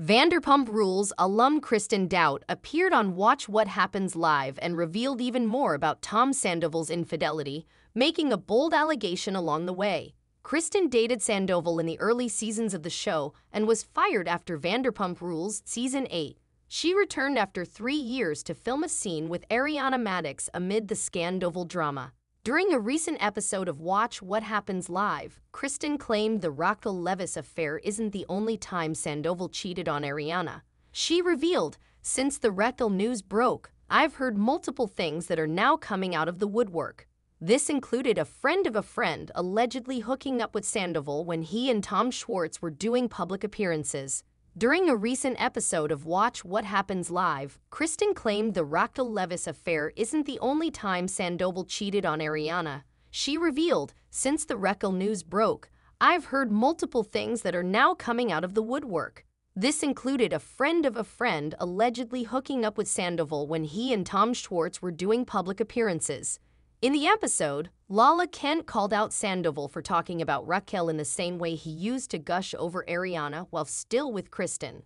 Vanderpump Rules alum Kristen Doubt appeared on Watch What Happens Live and revealed even more about Tom Sandoval's infidelity, making a bold allegation along the way. Kristen dated Sandoval in the early seasons of the show and was fired after Vanderpump Rules Season 8. She returned after three years to film a scene with Ariana Maddox amid the Scandoval drama. During a recent episode of Watch What Happens Live, Kristen claimed the Raquel Levis affair isn't the only time Sandoval cheated on Ariana. She revealed, since the Raquel news broke, I've heard multiple things that are now coming out of the woodwork. This included a friend of a friend allegedly hooking up with Sandoval when he and Tom Schwartz were doing public appearances. During a recent episode of Watch What Happens Live, Kristen claimed the Rachel Levis affair isn't the only time Sandoval cheated on Ariana. She revealed, since the Raquel news broke, I've heard multiple things that are now coming out of the woodwork. This included a friend of a friend allegedly hooking up with Sandoval when he and Tom Schwartz were doing public appearances. In the episode, Lala Kent called out Sandoval for talking about Raquel in the same way he used to gush over Ariana while still with Kristen.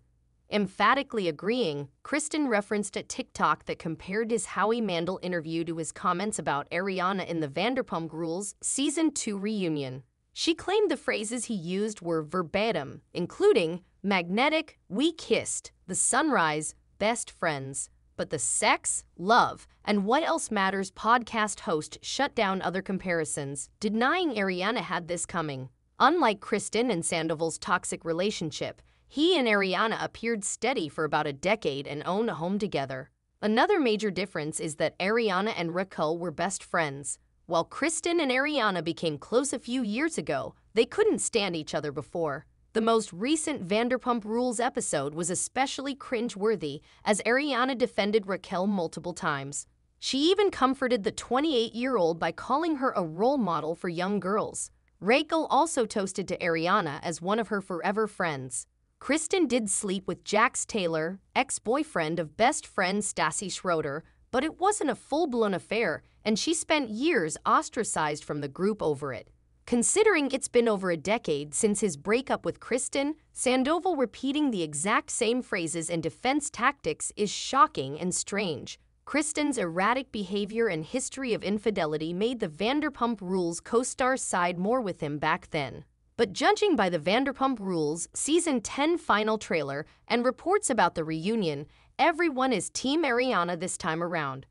Emphatically agreeing, Kristen referenced a TikTok that compared his Howie Mandel interview to his comments about Ariana in the Vanderpump Rules Season 2 reunion. She claimed the phrases he used were verbatim, including magnetic, we kissed, the sunrise, best friends. But the sex, love, and what else matters podcast host shut down other comparisons, denying Ariana had this coming. Unlike Kristen and Sandoval's toxic relationship, he and Ariana appeared steady for about a decade and own a home together. Another major difference is that Ariana and Raquel were best friends. While Kristen and Ariana became close a few years ago, they couldn't stand each other before. The most recent Vanderpump Rules episode was especially cringe-worthy as Ariana defended Raquel multiple times. She even comforted the 28-year-old by calling her a role model for young girls. Raquel also toasted to Ariana as one of her forever friends. Kristen did sleep with Jax Taylor, ex-boyfriend of best friend Stassi Schroeder, but it wasn't a full-blown affair, and she spent years ostracized from the group over it. Considering it's been over a decade since his breakup with Kristen, Sandoval repeating the exact same phrases and defense tactics is shocking and strange. Kristen's erratic behavior and history of infidelity made the Vanderpump Rules co-star side more with him back then. But judging by the Vanderpump Rules season 10 final trailer and reports about the reunion, everyone is Team Ariana this time around.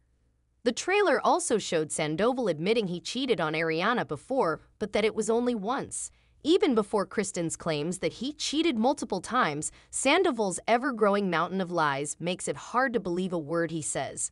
The trailer also showed Sandoval admitting he cheated on Ariana before, but that it was only once. Even before Kristen's claims that he cheated multiple times, Sandoval's ever-growing mountain of lies makes it hard to believe a word he says.